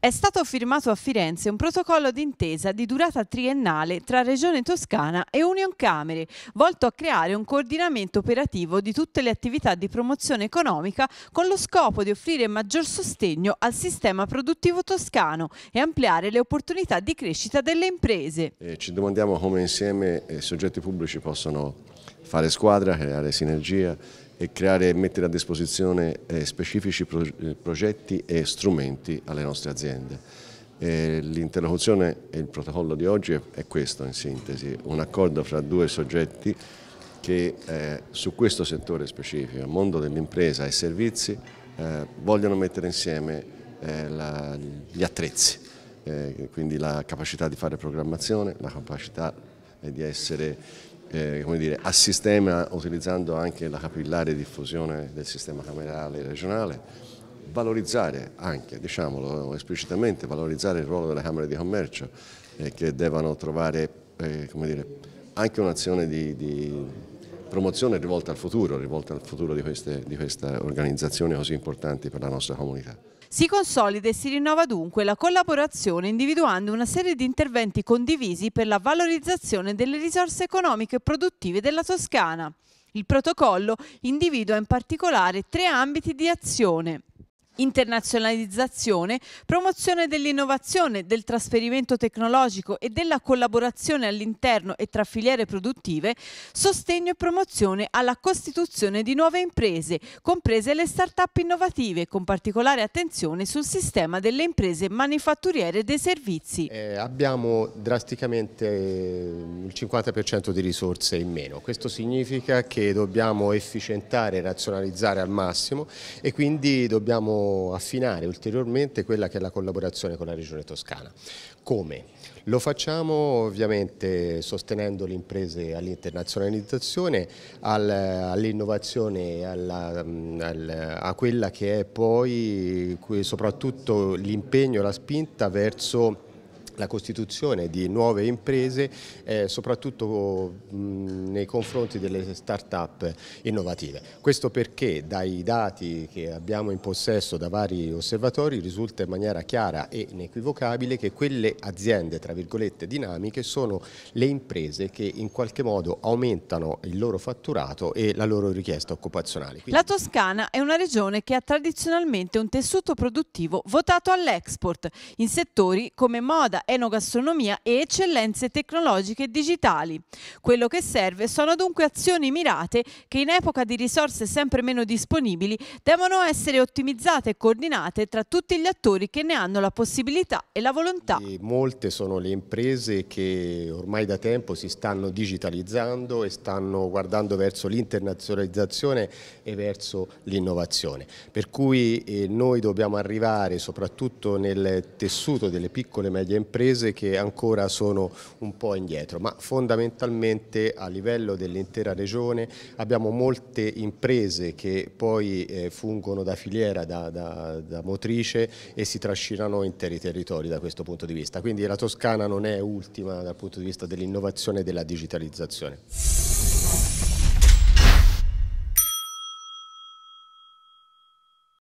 È stato firmato a Firenze un protocollo d'intesa di durata triennale tra Regione Toscana e Union Camere, volto a creare un coordinamento operativo di tutte le attività di promozione economica con lo scopo di offrire maggior sostegno al sistema produttivo toscano e ampliare le opportunità di crescita delle imprese. E ci domandiamo come insieme i eh, soggetti pubblici possono fare squadra, creare sinergia e creare e mettere a disposizione eh, specifici eh, progetti e strumenti alle nostre aziende. L'interlocuzione e il protocollo di oggi è questo in sintesi, un accordo fra due soggetti che eh, su questo settore specifico, mondo dell'impresa e servizi, vogliono mettere insieme gli attrezzi, quindi la capacità di fare programmazione, la capacità di essere eh, dire, a sistema utilizzando anche la capillare diffusione del sistema camerale regionale, valorizzare anche, diciamolo esplicitamente, valorizzare il ruolo delle Camere di Commercio eh, che devono trovare eh, dire, anche un'azione di, di promozione rivolta al futuro, rivolta al futuro di queste, di queste organizzazioni così importante per la nostra comunità. Si consolida e si rinnova dunque la collaborazione individuando una serie di interventi condivisi per la valorizzazione delle risorse economiche e produttive della Toscana. Il protocollo individua in particolare tre ambiti di azione internazionalizzazione, promozione dell'innovazione, del trasferimento tecnologico e della collaborazione all'interno e tra filiere produttive, sostegno e promozione alla costituzione di nuove imprese, comprese le start-up innovative, con particolare attenzione sul sistema delle imprese manifatturiere dei servizi. Eh, abbiamo drasticamente eh, il 50% di risorse in meno, questo significa che dobbiamo efficientare, e razionalizzare al massimo e quindi dobbiamo affinare ulteriormente quella che è la collaborazione con la Regione Toscana. Come? Lo facciamo ovviamente sostenendo le imprese all'internazionalizzazione, all'innovazione, a quella che è poi soprattutto l'impegno, la spinta verso la costituzione di nuove imprese eh, soprattutto mh, nei confronti delle start-up innovative. Questo perché dai dati che abbiamo in possesso da vari osservatori risulta in maniera chiara e inequivocabile che quelle aziende tra virgolette dinamiche sono le imprese che in qualche modo aumentano il loro fatturato e la loro richiesta occupazionale. Quindi... La Toscana è una regione che ha tradizionalmente un tessuto produttivo votato all'export in settori come moda enogastronomia e eccellenze tecnologiche digitali. Quello che serve sono dunque azioni mirate che in epoca di risorse sempre meno disponibili devono essere ottimizzate e coordinate tra tutti gli attori che ne hanno la possibilità e la volontà. E molte sono le imprese che ormai da tempo si stanno digitalizzando e stanno guardando verso l'internazionalizzazione e verso l'innovazione. Per cui eh, noi dobbiamo arrivare soprattutto nel tessuto delle piccole e medie imprese imprese che ancora sono un po' indietro, ma fondamentalmente a livello dell'intera regione abbiamo molte imprese che poi eh, fungono da filiera, da, da, da motrice e si trascinano interi territori da questo punto di vista. Quindi la Toscana non è ultima dal punto di vista dell'innovazione e della digitalizzazione.